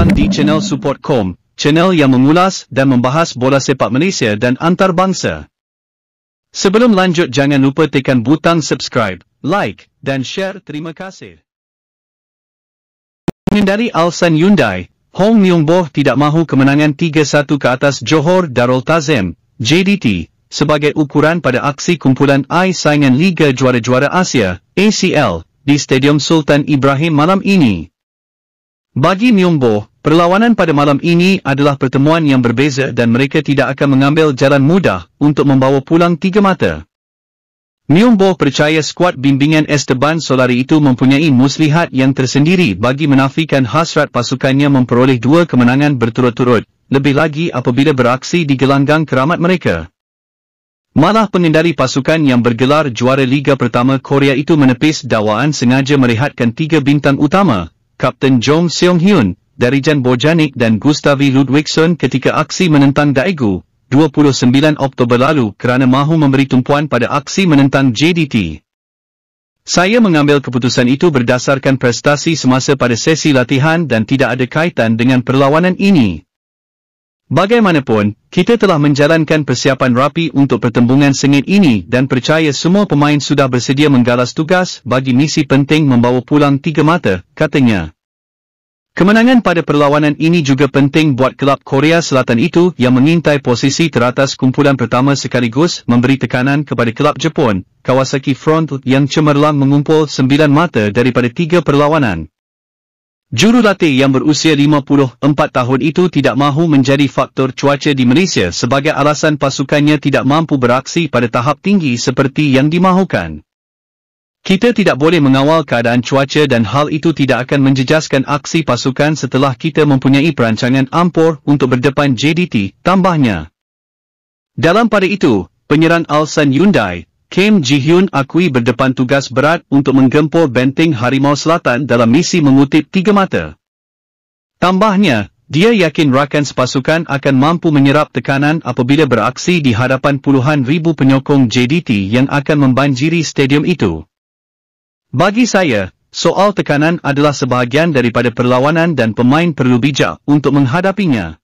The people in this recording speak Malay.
Kelantan di channel support.com, channel yang mengulas dan membahas bola sepak Malaysia dan antarabangsa. Sebelum lanjut jangan lupa tekan butang subscribe, like dan share. Terima kasih. Menghindari alasan Hyundai, Hong Leong Boh tidak mahu kemenangan 3-1 ke atas Johor Darul Tazim, JDT, sebagai ukuran pada aksi kumpulan AI saingan Liga Juara-Juara Asia, ACL, di Stadium Sultan Ibrahim malam ini. Bagi Nyumbo, Perlawanan pada malam ini adalah pertemuan yang berbeza dan mereka tidak akan mengambil jalan mudah untuk membawa pulang tiga mata. Niumbo percaya skuad bimbingan Esteban Solari itu mempunyai muslihat yang tersendiri bagi menafikan hasrat pasukannya memperoleh dua kemenangan berturut-turut, lebih lagi apabila beraksi di gelanggang keramat mereka. Malah pengendali pasukan yang bergelar juara Liga Pertama Korea itu menepis dawaan sengaja merehatkan tiga bintang utama, Kapten Jong Seong Hyun, dari Jan Bojanik dan Gustavi Ludwigsson ketika aksi menentang Daegu, 29 Oktober lalu kerana mahu memberi tumpuan pada aksi menentang JDT. Saya mengambil keputusan itu berdasarkan prestasi semasa pada sesi latihan dan tidak ada kaitan dengan perlawanan ini. Bagaimanapun, kita telah menjalankan persiapan rapi untuk pertembungan sengit ini dan percaya semua pemain sudah bersedia menggalas tugas bagi misi penting membawa pulang tiga mata, katanya. Kemenangan pada perlawanan ini juga penting buat kelab Korea Selatan itu yang mengintai posisi teratas kumpulan pertama sekaligus memberi tekanan kepada kelab Jepun, Kawasaki Front yang cemerlang mengumpul 9 mata daripada 3 perlawanan. Jurulatih yang berusia 54 tahun itu tidak mahu menjadi faktor cuaca di Malaysia sebagai alasan pasukannya tidak mampu beraksi pada tahap tinggi seperti yang dimahukan. Kita tidak boleh mengawal keadaan cuaca dan hal itu tidak akan menjejaskan aksi pasukan setelah kita mempunyai perancangan ampor untuk berdepan JDT, tambahnya. Dalam pada itu, penyerang Alsan Hyundai, Kim Ji Hyun akui berdepan tugas berat untuk menggempur benteng Harimau Selatan dalam misi mengutip tiga mata. Tambahnya, dia yakin rakan sepasukan akan mampu menyerap tekanan apabila beraksi di hadapan puluhan ribu penyokong JDT yang akan membanjiri stadium itu. Bagi saya, soal tekanan adalah sebahagian daripada perlawanan dan pemain perlu bijak untuk menghadapinya.